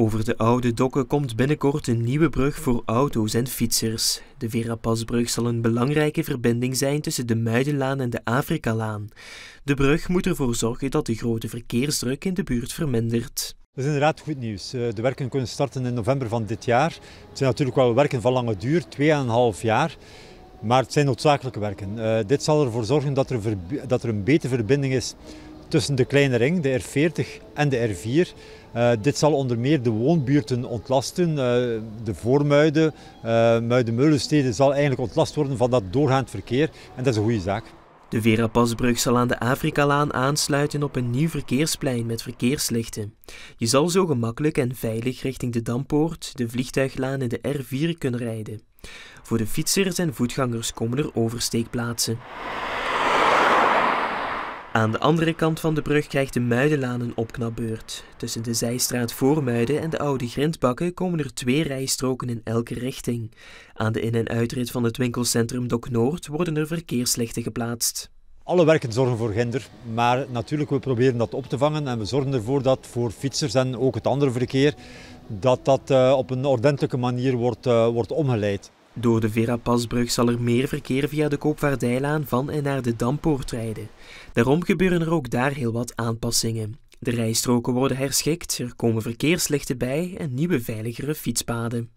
Over de Oude Dokken komt binnenkort een nieuwe brug voor auto's en fietsers. De Verapasbrug zal een belangrijke verbinding zijn tussen de Muidenlaan en de Afrikalaan. De brug moet ervoor zorgen dat de grote verkeersdruk in de buurt vermindert. Dat is inderdaad goed nieuws. Eh, de werken kunnen starten in november van dit jaar. Het zijn natuurlijk wel werken van lange duur, 2,5 jaar. Maar het zijn noodzakelijke werken. Eh, dit zal ervoor zorgen dat er, dat er een betere verbinding is tussen de kleine ring, de R40 en de R4. Eh, dit zal onder meer de woonbuurten ontlasten. Eh, de voormuiden, uh, Muiden-Meulensteden zal eigenlijk ontlast worden van dat doorgaand verkeer. En dat is een goede zaak. De Vera Pasbrug zal aan de Afrikalaan aansluiten op een nieuw verkeersplein met verkeerslichten. Je zal zo gemakkelijk en veilig richting de Dampoort, de vliegtuiglaan en de R4 kunnen rijden. Voor de fietsers en voetgangers komen er oversteekplaatsen. Aan de andere kant van de brug krijgt de Muidenlaan een opknapbeurt. Tussen de zijstraat voor Muiden en de oude grindbakken komen er twee rijstroken in elke richting. Aan de in- en uitrit van het winkelcentrum Dok Noord worden er verkeerslichten geplaatst. Alle werken zorgen voor hinder, maar natuurlijk we proberen dat op te vangen en we zorgen ervoor dat voor fietsers en ook het andere verkeer dat dat eh, op een ordentelijke manier wordt, eh, wordt omgeleid. Door de Verapasbrug zal er meer verkeer via de Koopvaardijlaan van en naar de Dampoort rijden. Daarom gebeuren er ook daar heel wat aanpassingen. De rijstroken worden herschikt, er komen verkeerslichten bij en nieuwe veiligere fietspaden.